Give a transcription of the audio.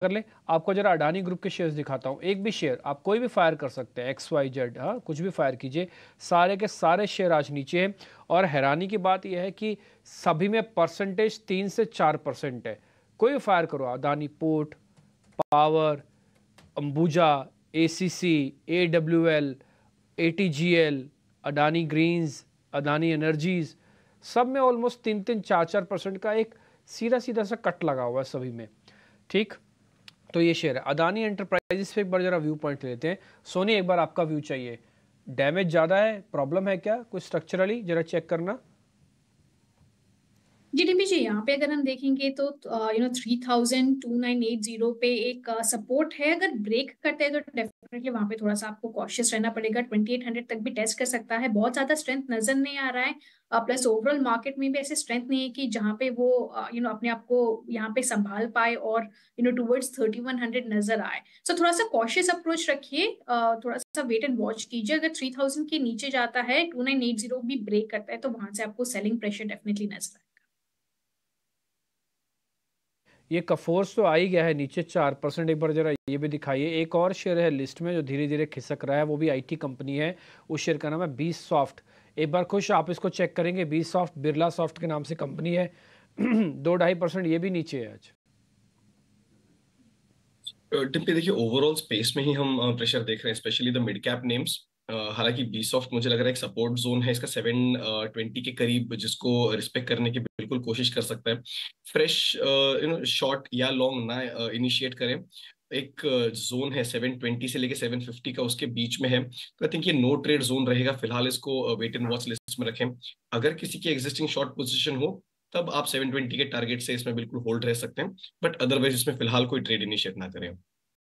कर ले आपको जरा अडानी ग्रुप के शेयर्स दिखाता हूँ एक भी शेयर आप कोई भी फायर कर सकते हैं एक्स वाई जेड हाँ कुछ भी फायर कीजिए सारे के सारे शेयर आज नीचे हैं और हैरानी की बात यह है कि सभी में परसेंटेज तीन से चार परसेंट है कोई भी फायर करो Adani port power Ambuja A C C A W L A T G L Adani greens Adani energies सब में ऑलमोस्ट तीन तीन चार चार परसेंट का एक सीधा सीधा सा कट लगा हुआ है सभी में ठीक तो ये शेयर है अदानी एंटरप्राइजेस पे एक बार जरा व्यू पॉइंट लेते हैं सोनी एक बार आपका व्यू चाहिए डैमेज ज़्यादा है प्रॉब्लम है क्या कुछ स्ट्रक्चरली जरा चेक करना जी जी यहाँ पे अगर हम देखेंगे तो you know three thousand two nine eight zero पे एक सपोर्ट uh, है अगर ब्रेक करते हैं तो डेफिनेटली वहाँ पे थोड़ा सा आपको कॉशियस रहना पड़ेगा ट्वेंटी एट हंड्रेड तक भी टेस्ट कर सकता है बहुत ज्यादा स्ट्रेंथ नजर नहीं आ रहा है प्लस ओवरऑल मार्केट में भी ऐसे स्ट्रेंथ नहीं है कि जहाँ पे वो यू नो अपने आप को यहाँ पे संभाल पाए और you know towards thirty one hundred नजर आए सो थोड़ा सा कॉशियस अप्रोच रखिए थोड़ा सा वेट एंड वॉच कीजिए अगर थ्री थाउजेंड के नीचे जाता है टू नाइन एट जीरो भी ब्रेक करता है तो वहां से आपको सेलिंग प्रेशर डेफिनेटली नजर आए ये कफोर्स तो आ ही गया है नीचे चार परसेंट एक बार जरा ये भी दिखाइए एक और शेयर है लिस्ट में जो धीरे धीरे खिसक रहा है वो भी आईटी कंपनी है उस शेयर का नाम है बीस सॉफ्ट एक बार खुश आप इसको चेक करेंगे बीस सॉफ्ट बिरला सॉफ्ट के नाम से कंपनी है दो ढाई परसेंट ये भी नीचे है आज डिम्पी देखिए ओवरऑल स्पेस में ही हम प्रेशर देख रहे हैं specially the mid cap names हालांकि बी सॉफ्ट मुझे लग रहा है एक सपोर्ट जोन है इसका सेवन ट्वेंटी के करीब जिसको रिस्पेक्ट करने की बिल्कुल कोशिश कर सकता है फ्रेश यू नो शॉर्ट या लॉन्ग ना इनिशिएट uh, करें एक जोन है 720 से लेके 750 का उसके बीच में है तो आई थिंक ये नो ट्रेड जोन रहेगा फिलहाल इसको वेट एंड वॉच लिस्ट में रखें अगर किसी की एग्जिस्टिंग शॉर्ट पोजीशन हो तब आप 720 के टारगेट से इसमें बिल्कुल होल्ड रह सकते हैं बट अदरवाइज इसमें फिलहाल कोई ट्रेड इनिशिएट ना करें